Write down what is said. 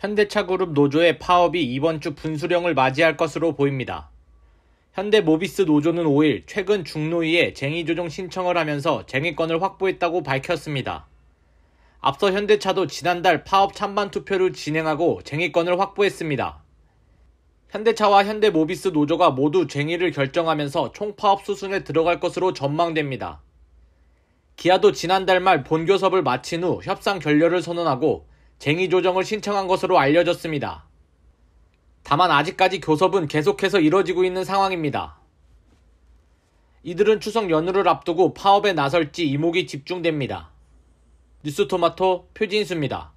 현대차그룹 노조의 파업이 이번 주 분수령을 맞이할 것으로 보입니다. 현대모비스 노조는 5일 최근 중노위에 쟁의 조정 신청을 하면서 쟁의권을 확보했다고 밝혔습니다. 앞서 현대차도 지난달 파업 찬반 투표를 진행하고 쟁의권을 확보했습니다. 현대차와 현대모비스 노조가 모두 쟁의를 결정하면서 총파업 수순에 들어갈 것으로 전망됩니다. 기아도 지난달 말 본교섭을 마친 후 협상 결렬을 선언하고 쟁의 조정을 신청한 것으로 알려졌습니다. 다만 아직까지 교섭은 계속해서 이뤄지고 있는 상황입니다. 이들은 추석 연휴를 앞두고 파업에 나설지 이목이 집중됩니다. 뉴스토마토 표진수입니다.